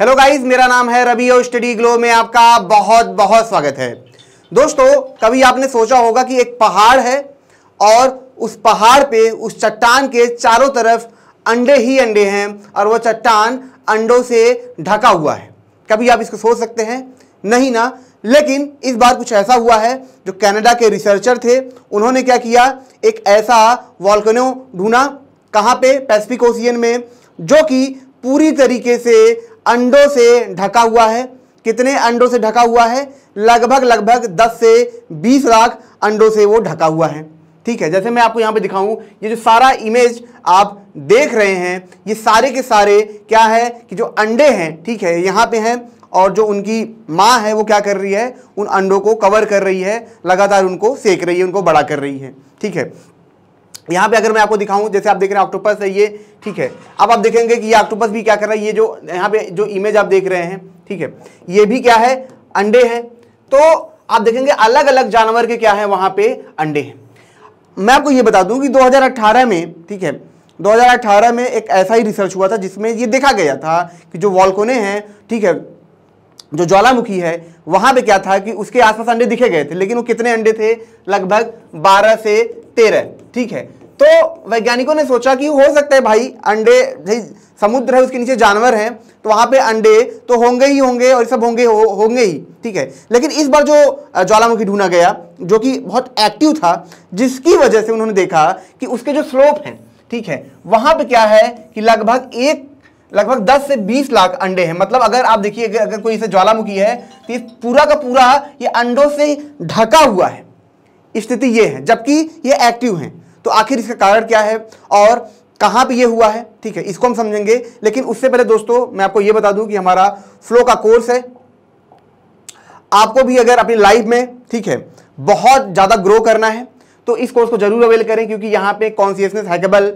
hello guys मेरा नाम है रवि और स्टडी ग्लो में आपका बहुत बहुत स्वागत है दोस्तों कभी आपने सोचा होगा कि एक पहाड़ है और उस पहाड़ पे उस चट्टान के चारों तरफ अंडे ही अंडे हैं और वो चट्टान अंडों से ढका हुआ है कभी आप इसको सोच सकते हैं नहीं ना लेकिन इस बार कुछ ऐसा हुआ है जो कनाडा के रिसर्चर थे उन्होंने क्या किया एक ऐसा वॉल्कनो ढूंढा कहाँ पे पैसिफिक ओशियन में जो कि पूरी तरीके से अंडों से ढका हुआ है कितने अंडों से ढका हुआ है लगभग लगभग 10 से 20 लाख अंडों से वो ढका हुआ है ठीक है जैसे मैं आपको यहाँ पे दिखाऊं ये जो सारा इमेज आप देख रहे हैं ये सारे के सारे क्या है कि जो अंडे हैं ठीक है यहाँ पे हैं और जो उनकी माँ है वो क्या कर रही है उन अंडों को कवर कर रही है लगातार उनको सेक रही है उनको बड़ा कर रही है ठीक है यहाँ पे अगर मैं आपको दिखाऊं जैसे आप देख रहे हैं ऑक्टोपस है ये ठीक है अब आप देखेंगे कि ये ऑक्टोपस भी क्या कर रहा है ये जो यहाँ पे जो इमेज आप देख रहे हैं ठीक है ये भी क्या है अंडे हैं तो आप देखेंगे अलग अलग जानवर के क्या है वहाँ पे अंडे हैं मैं आपको ये बता दूँ कि दो में ठीक है दो में एक ऐसा ही रिसर्च हुआ था जिसमें ये देखा गया था कि जो वॉलकोने हैं ठीक है जो ज्वालामुखी है वहाँ पे क्या था कि उसके आसपास अंडे दिखे गए थे लेकिन वो कितने अंडे थे लगभग बारह से तेरह ठीक है तो वैज्ञानिकों ने सोचा कि हो सकता है भाई अंडे भाई समुद्र है उसके नीचे जानवर हैं तो वहाँ पे अंडे तो होंगे ही होंगे और सब होंगे हो, होंगे ही ठीक है लेकिन इस बार जो ज्वालामुखी ढूंढा गया जो कि बहुत एक्टिव था जिसकी वजह से उन्होंने देखा कि उसके जो स्लोप हैं ठीक है वहाँ पे क्या है कि लगभग एक लगभग 10 से 20 लाख अंडे हैं मतलब अगर आप देखिए अगर कोई इसे ज्वालामुखी है तो ये पूरा का पूरा ये अंडों से ढका हुआ है स्थिति ये है जबकि ये एक्टिव हैं तो आखिर इसका कारण क्या है और कहाँ पे ये हुआ है ठीक है इसको हम समझेंगे लेकिन उससे पहले दोस्तों मैं आपको ये बता दूं कि हमारा फ्लो का कोर्स है आपको भी अगर अपनी लाइफ में ठीक है बहुत ज़्यादा ग्रो करना है तो इस कोर्स को जरूर अवेल करें क्योंकि यहाँ पे consciousness hackable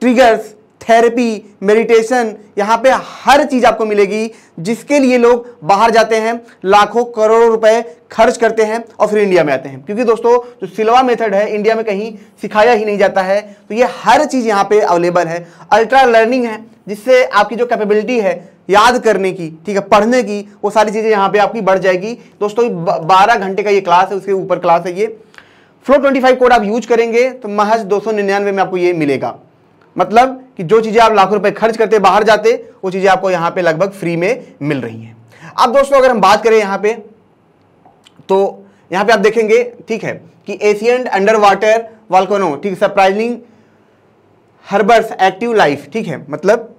triggers therapy meditation यहाँ पे हर चीज़ आपको मिलेगी जिसके लिए लोग बाहर जाते हैं लाखों करोड़ों रुपए खर्च करते हैं और फिर इंडिया में आते हैं क्योंकि दोस्तों जो सिलवा मेथड है इंडिया में कहीं सिखाया ही नहीं जाता है तो ये हर चीज़ यहाँ पे अवेलेबल है अल्ट्रा लर्निंग है जिससे आपकी जो कैपेबिलिटी है याद करने की ठीक है पढ़ने की वो सारी चीज़ें यहाँ पे आपकी बढ़ जाएगी दोस्तों बारह घंटे का ये क्लास है उसके ऊपर क्लास है ये फ्लो ट्वेंटी कोड आप यूज करेंगे तो महज दो में आपको ये मिलेगा मतलब कि जो चीज़ें आप लाखों रुपए खर्च करते बाहर जाते वो चीज़ें आपको यहां पे लगभग फ्री में मिल रही हैं अब दोस्तों अगर हम बात करें यहां पे तो यहां पे आप देखेंगे ठीक है कि एशियन अंडर वाटर वालकोनो ठीक सरप्राइजिंग हर्बर्स एक्टिव लाइफ ठीक है मतलब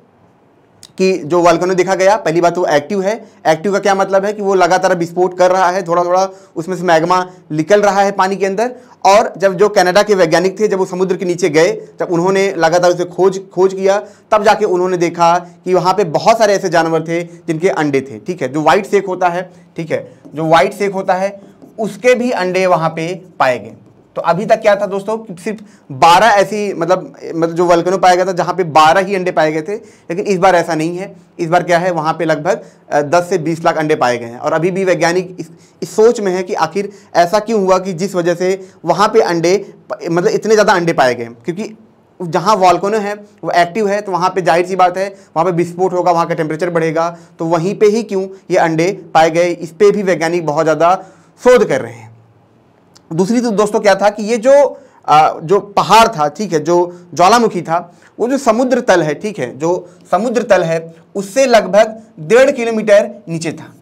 कि जो वालकनो देखा गया पहली बात वो तो एक्टिव है एक्टिव का क्या मतलब है कि वो लगातार विस्फोट कर रहा है थोड़ा थोड़ा उसमें से मैग्मा निकल रहा है पानी के अंदर और जब जो कनाडा के वैज्ञानिक थे जब वो समुद्र के नीचे गए जब उन्होंने लगातार उसे खोज खोज किया तब जाके उन्होंने देखा कि वहाँ पे बहुत सारे ऐसे जानवर थे जिनके अंडे थे ठीक है जो वाइट सेक होता है ठीक है जो वाइट सेक होता है उसके भी अंडे वहाँ पे पाए गए तो अभी तक क्या था दोस्तों सिर्फ 12 ऐसी मतलब मतलब जो वल्कनो पाया गया था जहाँ पे 12 ही अंडे पाए गए थे लेकिन इस बार ऐसा नहीं है इस बार क्या है वहाँ पे लगभग 10 से 20 लाख अंडे पाए गए हैं और अभी भी वैज्ञानिक इस, इस सोच में है कि आखिर ऐसा क्यों हुआ कि जिस वजह से वहाँ पर अंडे मतलब इतने ज़्यादा अंडे पाए गए क्योंकि जहाँ वॉल्कोनो है वो एक्टिव है तो वहाँ पे जाहिर सी बात है वहाँ पे विस्फोट होगा वहाँ का टेम्परेचर बढ़ेगा तो वहीं पे ही क्यों ये अंडे पाए गए इस पर भी वैज्ञानिक बहुत ज़्यादा शोध कर रहे हैं दूसरी तो दोस्तों क्या था कि ये जो आ, जो पहाड़ था ठीक है जो ज्वालामुखी था वो जो समुद्र तल है ठीक है जो समुद्र तल है उससे लगभग डेढ़ किलोमीटर नीचे था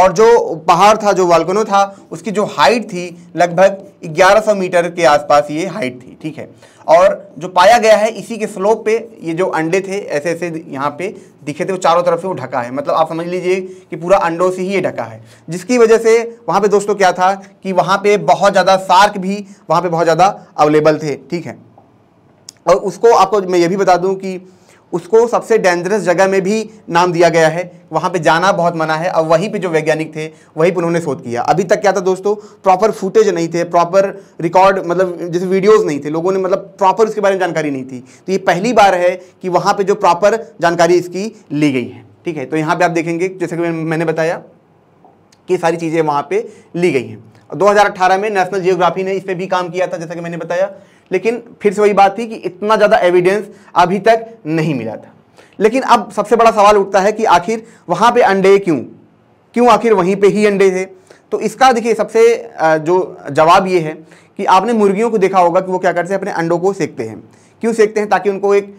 और जो पहाड़ था जो वालकनो था उसकी जो हाइट थी लगभग 1100 मीटर के आसपास ये हाइट थी ठीक है और जो पाया गया है इसी के स्लोप पे ये जो अंडे थे ऐसे ऐसे यहाँ पे दिखे थे वो चारों तरफ से वो ढका है मतलब आप समझ लीजिए कि पूरा अंडों से ही ये ढका है जिसकी वजह से वहाँ पे दोस्तों क्या था कि वहाँ पे बहुत ज़्यादा सार्क भी वहाँ पे बहुत ज़्यादा अवेलेबल थे ठीक है और उसको आपको मैं ये भी बता दूँ कि उसको सबसे डेंजरस जगह में भी नाम दिया गया है वहाँ पे जाना बहुत मना है अब वहीं पे जो वैज्ञानिक थे वहीं पे उन्होंने शोध किया अभी तक क्या था दोस्तों प्रॉपर फुटेज नहीं थे प्रॉपर रिकॉर्ड मतलब जैसे वीडियोस नहीं थे लोगों ने मतलब प्रॉपर उसके बारे में जानकारी नहीं थी तो ये पहली बार है कि वहाँ पर जो प्रॉपर जानकारी इसकी ली गई है ठीक है तो यहाँ पर आप देखेंगे जैसे कि मैंने बताया कि सारी चीज़ें वहाँ पर ली गई हैं दो में नेशनल जियोग्राफी ने इस पर भी काम किया था जैसा कि मैंने बताया लेकिन फिर से वही बात थी कि इतना ज़्यादा एविडेंस अभी तक नहीं मिला था लेकिन अब सबसे बड़ा सवाल उठता है कि आखिर वहाँ पे अंडे क्यों क्यों आखिर वहीं पे ही अंडे थे तो इसका देखिए सबसे जो जवाब ये है कि आपने मुर्गियों को देखा होगा कि वो क्या करते हैं अपने अंडों को सेकते हैं क्यों सेकते हैं ताकि उनको एक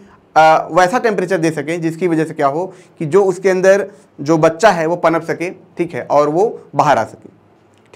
वैसा टेम्परेचर दे सकें जिसकी वजह से क्या हो कि जो उसके अंदर जो बच्चा है वो पनप सके ठीक है और वो बाहर आ सके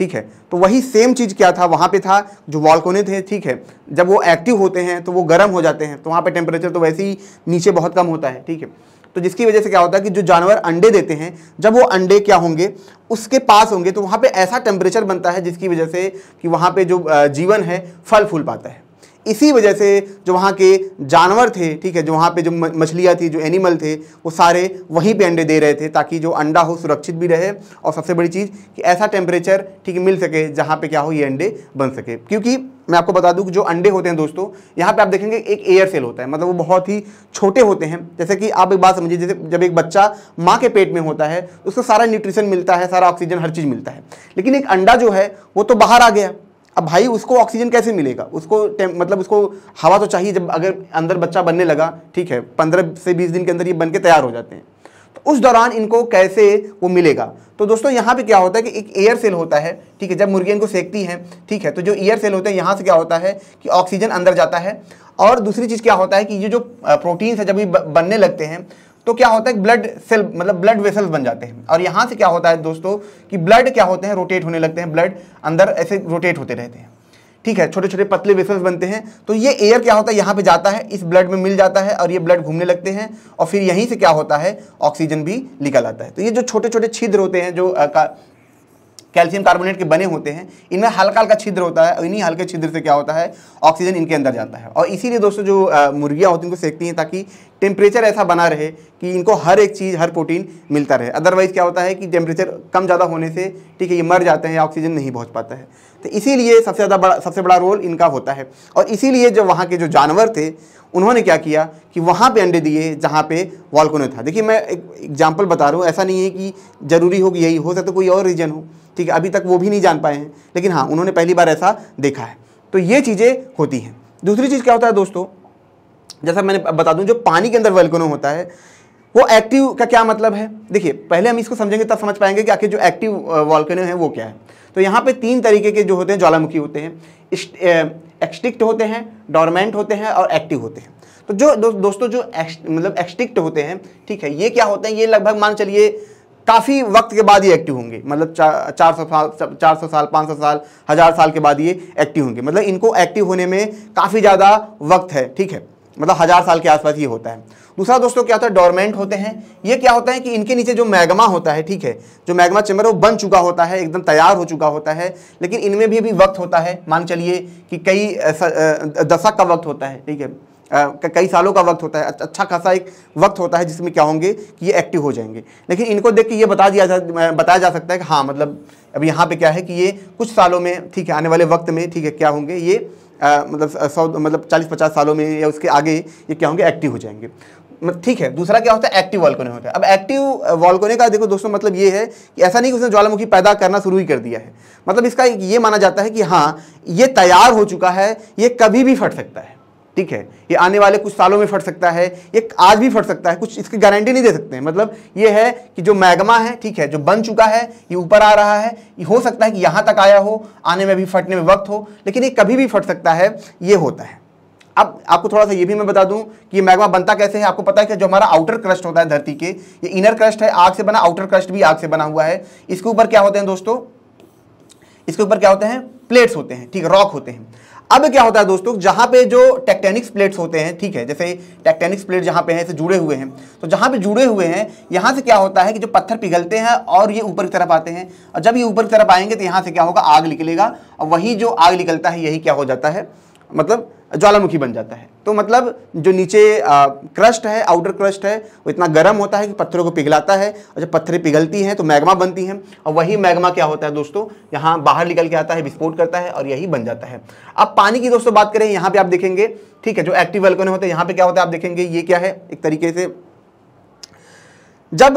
ठीक है तो वही सेम चीज़ क्या था वहाँ पे था जो वॉल्कोने थे ठीक है जब वो एक्टिव होते हैं तो वो गर्म हो जाते हैं तो वहाँ पे टेम्परेचर तो वैसे ही नीचे बहुत कम होता है ठीक है तो जिसकी वजह से क्या होता है कि जो जानवर अंडे देते हैं जब वो अंडे क्या होंगे उसके पास होंगे तो वहाँ पर ऐसा टेम्परेचर बनता है जिसकी वजह से कि वहाँ पर जो जीवन है फल फूल पाता है इसी वजह से जो वहाँ के जानवर थे ठीक है जो वहाँ पे जो मछलियाँ थी जो एनिमल थे वो सारे वहीं पे अंडे दे रहे थे ताकि जो अंडा हो सुरक्षित भी रहे और सबसे बड़ी चीज़ कि ऐसा टेम्परेचर ठीक मिल सके जहाँ पे क्या हो ये अंडे बन सके क्योंकि मैं आपको बता दूं कि जो अंडे होते हैं दोस्तों यहाँ पे आप देखेंगे एक एयर सेल होता है मतलब वो बहुत ही छोटे होते हैं जैसे कि आप एक बात समझिए जैसे जब एक बच्चा माँ के पेट में होता है उसको सारा न्यूट्रिशन मिलता है सारा ऑक्सीजन हर चीज़ मिलता है लेकिन एक अंडा जो है वो तो बाहर आ गया अब भाई उसको ऑक्सीजन कैसे मिलेगा उसको मतलब उसको हवा तो चाहिए जब अगर अंदर बच्चा बनने लगा ठीक है पंद्रह से बीस दिन के अंदर ये बन के तैयार हो जाते हैं तो उस दौरान इनको कैसे वो मिलेगा तो दोस्तों यहाँ पे क्या होता है कि एक एयर सेल होता है ठीक है जब मुर्गी इनको सेकती हैं ठीक है तो जो एयर सेल होते हैं यहाँ से क्या होता है कि ऑक्सीजन अंदर जाता है और दूसरी चीज़ क्या होता है कि ये जो प्रोटीन्स है जब ये बनने लगते हैं तो क्या होता है ब्लड सेल मतलब ब्लड वेसल्स बन जाते हैं और यहाँ से क्या होता है दोस्तों कि ब्लड क्या होते हैं रोटेट होने लगते हैं ब्लड अंदर ऐसे रोटेट होते रहते हैं ठीक है छोटे छोटे पतले वेसल्स बनते हैं तो ये एयर क्या होता है यहाँ पे जाता है इस ब्लड में मिल जाता है और ये ब्लड घूमने लगते हैं और फिर यहीं से क्या होता है ऑक्सीजन भी निकल आता है तो ये जो छोटे छोटे छिद्र होते हैं जो कैल्शियम कार्बोनेट के बने होते हैं इनमें हल्का हल्का छिद्र होता है इन्हीं हल्के छिद्र से क्या होता है ऑक्सीजन इनके अंदर जाता है और इसीलिए दोस्तों जो मुर्गियाँ होती हैं उनको सेकती हैं ताकि टेम्परेचर ऐसा बना रहे कि इनको हर एक चीज़ हर प्रोटीन मिलता रहे अदरवाइज़ क्या होता है कि टेम्परेचर कम ज़्यादा होने से ठीक है ये मर जाते हैं या ऑक्सीजन नहीं पहुँच पाता है तो इसीलिए सबसे ज़्यादा बड़ा सबसे बड़ा रोल इनका होता है और इसीलिए जब वहाँ के जो जानवर थे उन्होंने क्या किया कि वहाँ पे अंडे दिए जहाँ पे वॉल्कोनो था देखिए मैं एक एग्जाम्पल बता रहा हूँ ऐसा नहीं है कि ज़रूरी हो कि यही हो सकता कोई और रीजन हो ठीक है अभी तक वो भी नहीं जान पाए हैं लेकिन हाँ उन्होंने पहली बार ऐसा देखा है तो ये चीज़ें होती हैं दूसरी चीज़ क्या होता है दोस्तों जैसा मैंने बता दूं जो पानी के अंदर वेलकोनो होता है वो एक्टिव का क्या मतलब है देखिए पहले हम इसको समझेंगे तब समझ पाएंगे कि आखिर जो एक्टिव वॉल्कनो है वो क्या है तो यहाँ पे तीन तरीके के जो होते हैं ज्वालामुखी होते हैं एक्सटिक्ट होते हैं डॉर्मेंट होते हैं और एक्टिव होते हैं तो जो दो, दोस्तों जो एक्स, मतलब एक्सटिक्ट होते हैं ठीक है ये क्या होते हैं ये लगभग मान चलिए काफ़ी वक्त के बाद ये एक्टिव होंगे मतलब चार सौ साल चार सौ साल पाँच सौ साल हज़ार साल के बाद ये एक्टिव होंगे मतलब इनको एक्टिव होने में काफ़ी ज़्यादा वक्त है ठीक है मतलब हज़ार साल के आसपास ये होता है दूसरा दोस्तों क्या होता है डोरमेंट होते हैं ये क्या होता है कि इनके नीचे जो मैग्मा होता है ठीक है जो मैग्मा चैम्बर वो बन चुका होता है एकदम तैयार हो चुका होता है लेकिन इनमें भी अभी वक्त होता है मान चलिए कि कई दशक का वक्त होता है ठीक है कई सालों का वक्त होता है अच्छा खासा एक वक्त होता है जिसमें क्या होंगे कि ये एक्टिव हो जाएंगे लेकिन इनको देख के ये बता दिया जा बताया जा सकता है कि हाँ मतलब अब यहाँ पे क्या है कि ये कुछ सालों में ठीक है आने वाले वक्त में ठीक है क्या होंगे ये आ, मतलब सौ मतलब चालीस पचास सालों में या उसके आगे ये क्या होंगे एक्टिव हो जाएंगे ठीक है दूसरा क्या होता है एक्टिव वॉल्कोने होता है अब एक्टिव वॉल्कोने का देखो दोस्तों मतलब ये है कि ऐसा नहीं कि उसने ज्वालामुखी पैदा करना शुरू ही कर दिया है मतलब इसका ये माना जाता है कि हाँ ये तैयार हो चुका है ये कभी भी फट सकता है ठीक है ये आने वाले कुछ सालों में फट सकता है ये आज भी फट सकता है कुछ इसकी गारंटी नहीं दे सकते हैं मतलब ये है कि जो मैग्मा है ठीक है जो बन चुका है ये ऊपर आ रहा है ये हो सकता है कि यहाँ तक आया हो आने में भी फटने में वक्त हो लेकिन ये कभी भी फट सकता है ये होता है अब आपको थोड़ा सा ये भी मैं बता दूं कि ये मैग्मा बनता कैसे है आपको पता है कि जो हमारा आउटर क्रस्ट होता है धरती के ये इनर क्रस्ट है आग से बना आउटर क्रस्ट भी आग से बना हुआ है इसके ऊपर क्या होते हैं दोस्तों इसके ऊपर क्या होते हैं प्लेट्स होते हैं ठीक है रॉक होते हैं अब क्या होता है दोस्तों जहां पे जो टेक्टेनिक्स प्लेट्स होते हैं ठीक है जैसे टेक्टेनिक्स प्लेट जहां पे हैं इसे जुड़े हुए हैं तो जहां पे जुड़े हुए हैं यहां से क्या होता है कि जो पत्थर पिघलते हैं और ये ऊपर की तरफ आते हैं और जब ये ऊपर की तरफ आएंगे तो यहां से क्या होगा आग निकलेगा और वही जो आग निकलता है यही क्या हो जाता है मतलब ज्वालामुखी बन जाता है तो मतलब जो नीचे आ, क्रस्ट है आउटर क्रस्ट है वो इतना गर्म होता है कि पत्थरों को पिघलाता है और जब पत्थरें पिघलती हैं तो मैग्मा बनती हैं और वही मैग्मा क्या होता है दोस्तों यहाँ बाहर निकल के आता है विस्फोट करता है और यही बन जाता है अब पानी की दोस्तों बात करें यहाँ पर आप देखेंगे ठीक है जो एक्टिव वल्कन होते हैं यहाँ पर क्या होता है आप देखेंगे ये क्या है एक तरीके से जब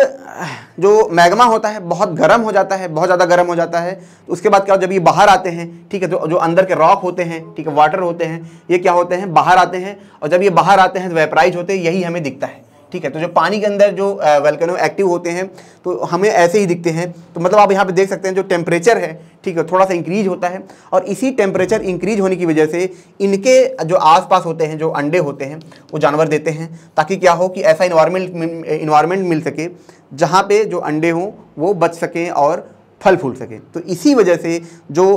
जो मैग्मा होता है बहुत गर्म हो जाता है बहुत ज़्यादा गर्म हो जाता है तो उसके बाद क्या जब ये बाहर आते हैं ठीक है तो जो अंदर के रॉक होते हैं ठीक है वाटर होते हैं ये क्या होते हैं बाहर आते हैं और जब ये बाहर आते हैं तो वेपराइज होते हैं यही हमें दिखता है ठीक है तो जो पानी के अंदर जो वेलकनो एक्टिव होते हैं तो हमें ऐसे ही दिखते हैं तो मतलब आप यहाँ पे देख सकते हैं जो टेम्परेचर है ठीक है थोड़ा सा इंक्रीज होता है और इसी टेम्परेचर इंक्रीज होने की वजह से इनके जो आसपास होते हैं जो अंडे होते हैं वो जानवर देते हैं ताकि क्या हो कि ऐसा इन्वायरमेंट इन्वायरमेंट मिल सके जहाँ पर जो अंडे हों वो बच सकें और फल फूल सकें तो इसी वजह से जो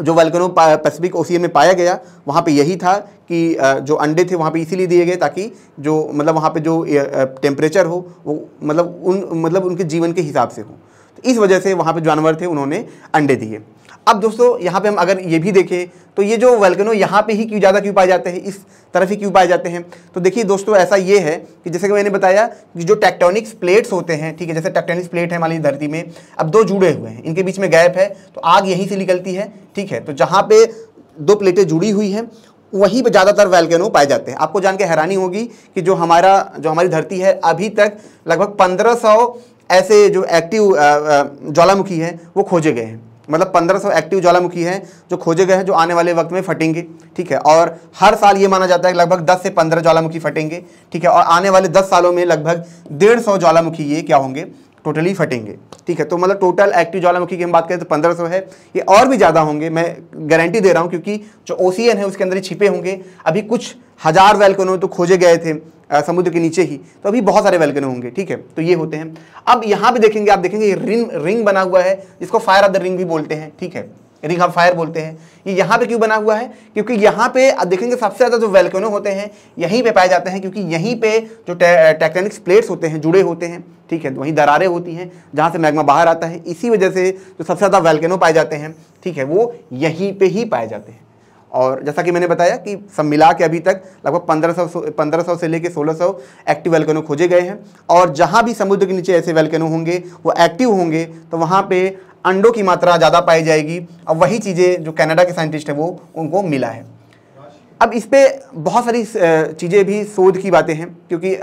जो वेलकनो पैसिफिक ओसियन में पाया गया वहाँ पे यही था कि जो अंडे थे वहाँ पे इसीलिए दिए गए ताकि जो मतलब वहाँ पे जो टेम्परेचर हो वो मतलब उन मतलब उनके जीवन के हिसाब से हो इस वजह से वहाँ पे जानवर थे उन्होंने अंडे दिए अब दोस्तों यहाँ पे हम अगर ये भी देखें तो ये जो वेलकनो यहाँ पे ही क्यों ज़्यादा क्यों पाए जाते हैं इस तरफ ही क्यों पाए जाते हैं तो देखिए दोस्तों ऐसा ये है कि जैसे कि मैंने बताया कि जो टेक्टोनिक्स प्लेट्स होते हैं ठीक है जैसे टेक्टोनिक्स प्लेट है मान लीजिए धरती में अब दो जुड़े हुए हैं इनके बीच में गैप है तो आग यहीं से निकलती है ठीक है तो जहाँ पर दो प्लेटें जुड़ी हुई हैं वहीं पर ज़्यादातर वेलकनो पाए जाते हैं आपको जान के हैरानी होगी कि जो हमारा जो हमारी धरती है अभी तक लगभग पंद्रह ऐसे जो एक्टिव ज्वालामुखी है वो खोजे गए हैं मतलब 1500 एक्टिव ज्वालामुखी हैं जो खोजे गए हैं जो आने वाले वक्त में फटेंगे ठीक है और हर साल ये माना जाता है कि लगभग 10 से 15 ज्वालामुखी फटेंगे ठीक है और आने वाले 10 सालों में लगभग डेढ़ सौ ज्वालामुखी ये क्या होंगे टोटली फटेंगे ठीक है तो मतलब टोटल एक्टिव ज्वालामुखी की हम बात करें तो पंद्रह सौ है ये और भी ज़्यादा होंगे मैं गारंटी दे रहा हूँ क्योंकि जो ओ है उसके अंदर ही छिपे होंगे अभी कुछ हज़ार वेलकनों तो खोजे गए थे समुद्र के नीचे ही तो अभी बहुत सारे वेलकन होंगे ठीक है तो ये होते हैं अब यहाँ भी देखेंगे आप देखेंगे ये रिंग रिंग बना हुआ है जिसको फायर ऑफ द रिंग भी बोलते हैं ठीक है रिंग ऑफ फायर बोलते हैं ये यहाँ पे क्यों बना हुआ है क्योंकि यहाँ पे आप देखेंगे सबसे ज़्यादा जो वेलकनो होते हैं यहीं पर पाए जाते हैं क्योंकि यहीं पर जो टेक्टेनिक्स प्लेट्स होते हैं जुड़े होते हैं ठीक है तो वहीं दरारें होती हैं जहाँ से मैग्मा बाहर आता है इसी वजह से जो सबसे ज़्यादा वेलकनो पाए जाते हैं ठीक है वो यहीं पर ही पाए जाते हैं और जैसा कि मैंने बताया कि सब मिला के अभी तक लगभग 1500 1500 से लेकर 1600 एक्टिव वेल्कनो खोजे गए हैं और जहाँ भी समुद्र के नीचे ऐसे वेल्कनो होंगे वो एक्टिव होंगे तो वहाँ पे अंडों की मात्रा ज़्यादा पाई जाएगी और वही चीज़ें जो कनाडा के साइंटिस्ट हैं वो उनको मिला है अब इस पर बहुत सारी चीज़ें भी शोध की बातें हैं क्योंकि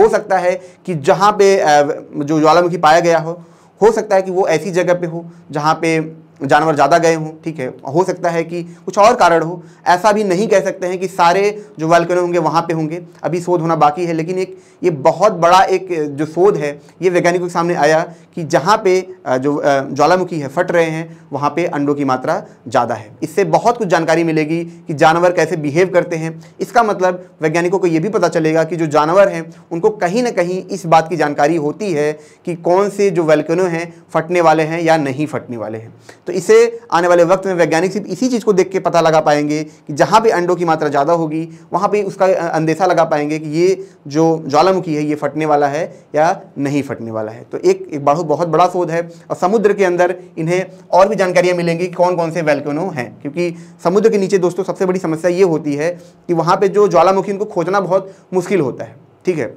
हो सकता है कि जहाँ पर जो ज्वालामुखी पाया गया हो हो सकता है कि वो ऐसी जगह पे हो जहाँ पे जानवर ज़्यादा गए हों ठीक है हो सकता है कि कुछ और कारण हो ऐसा भी नहीं कह सकते हैं कि सारे जो वैल्कन होंगे वहाँ पे होंगे अभी शोध होना बाकी है लेकिन एक ये बहुत बड़ा एक जो शोध है ये वैज्ञानिकों के सामने आया कि जहाँ पे जो ज्वालामुखी है फट रहे हैं वहाँ पे अंडों की मात्रा ज़्यादा है इससे बहुत कुछ जानकारी मिलेगी कि जानवर कैसे बिहेव करते हैं इसका मतलब वैज्ञानिकों को ये भी पता चलेगा कि जो जानवर हैं उनको कहीं ना कहीं इस बात की जानकारी होती है कि कौन से जो वैल्कनों हैं फटने वाले हैं या नहीं फटने वाले हैं तो इसे आने वाले वक्त में वैज्ञानिक सिर्फ इसी चीज़ को देख के पता लगा पाएंगे कि जहाँ पे अंडों की मात्रा ज़्यादा होगी वहाँ पे उसका अंदेशा लगा पाएंगे कि ये जो ज्वालामुखी है ये फटने वाला है या नहीं फटने वाला है तो एक एक बहुत बहुत बड़ा शोध है और समुद्र के अंदर इन्हें और भी जानकारियाँ मिलेंगी कि कौन कौन से वैल्कनो हैं क्योंकि समुद्र के नीचे दोस्तों सबसे बड़ी समस्या ये होती है कि वहाँ पर जो ज्वालामुखी उनको खोजना बहुत मुश्किल होता है ठीक है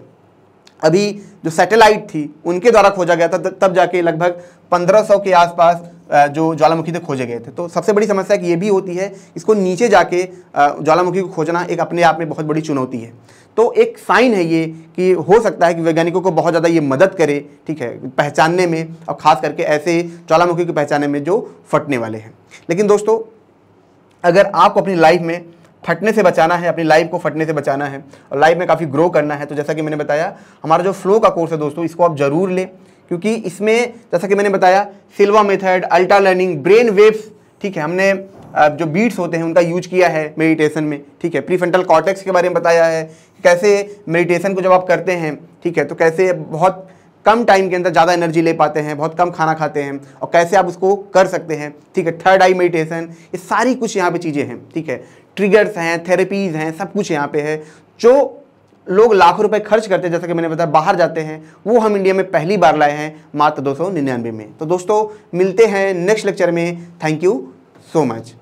अभी जो सैटेलाइट थी उनके द्वारा खोजा गया था तब जाके लगभग 1500 के आसपास जो ज्वालामुखी थे खोजे गए थे तो सबसे बड़ी समस्या ये भी होती है इसको नीचे जाके ज्वालामुखी को खोजना एक अपने आप में बहुत बड़ी चुनौती है तो एक साइन है ये कि हो सकता है कि वैज्ञानिकों को बहुत ज़्यादा ये मदद करे ठीक है पहचानने में और ख़ास करके ऐसे ज्वालामुखी को पहचानने में जो फटने वाले हैं लेकिन दोस्तों अगर आपको अपनी लाइफ में फटने से बचाना है अपनी लाइफ को फटने से बचाना है और लाइफ में काफ़ी ग्रो करना है तो जैसा कि मैंने बताया हमारा जो फ्लो का कोर्स है दोस्तों इसको आप ज़रूर लें क्योंकि इसमें जैसा कि मैंने बताया Silva method ultra learning brain waves ठीक है हमने जो बीट्स होते हैं उनका यूज किया है मेडिटेशन में ठीक है प्रीफ्रंटल कॉर्टेक्स के बारे में बताया है कैसे मेडिटेशन को जब आप करते हैं ठीक है तो कैसे बहुत कम टाइम के अंदर ज़्यादा एनर्जी ले पाते हैं बहुत कम खाना खाते हैं और कैसे आप उसको कर सकते हैं ठीक है थर्ड आई मेडिटेशन ये सारी कुछ यहाँ पे चीज़ें हैं ठीक है ट्रिगर्स हैं थेरेपीज़ हैं सब कुछ यहाँ पे है जो लोग लाखों रुपए खर्च करते हैं जैसा कि मैंने बताया बाहर जाते हैं वो हम इंडिया में पहली बार लाए हैं मात्र दो में तो दोस्तों मिलते हैं नेक्स्ट लेक्चर में थैंक यू सो मच